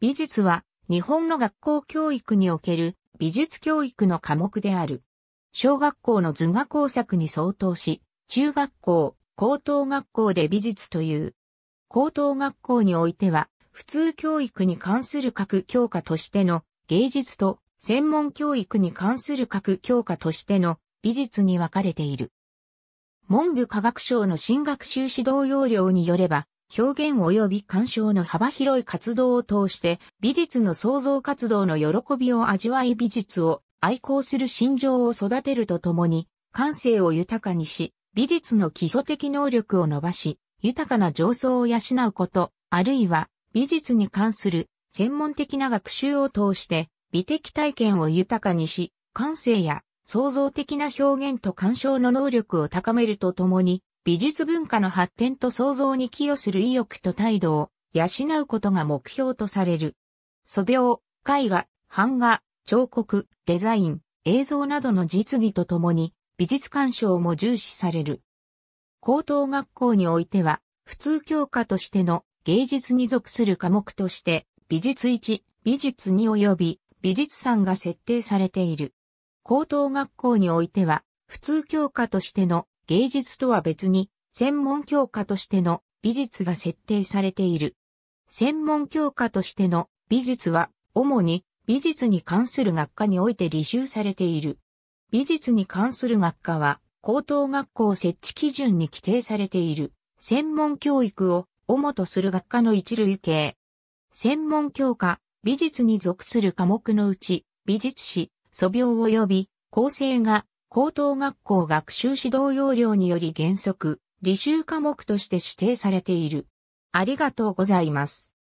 美術は日本の学校教育における美術教育の科目である。小学校の図画工作に相当し、中学校、高等学校で美術という。高等学校においては、普通教育に関する各教科としての芸術と専門教育に関する各教科としての美術に分かれている。文部科学省の新学習指導要領によれば、表現及び鑑賞の幅広い活動を通して美術の創造活動の喜びを味わい美術を愛好する心情を育てるとともに感性を豊かにし美術の基礎的能力を伸ばし豊かな情操を養うことあるいは美術に関する専門的な学習を通して美的体験を豊かにし感性や創造的な表現と鑑賞の能力を高めるとともに、美術文化の発展と創造に寄与する意欲と態度を養うことが目標とされる。素描、絵画、版画、彫刻、デザイン、映像などの実技とともに美術鑑賞も重視される。高等学校においては普通教科としての芸術に属する科目として美術1、美術2及び美術3が設定されている。高等学校においては普通教科としての芸術とは別に専門教科としての美術が設定されている。専門教科としての美術は主に美術に関する学科において履修されている。美術に関する学科は高等学校設置基準に規定されている専門教育を主とする学科の一類型。専門教科、美術に属する科目のうち、美術史、素描及び構成が高等学校学習指導要領により原則、履修科目として指定されている。ありがとうございます。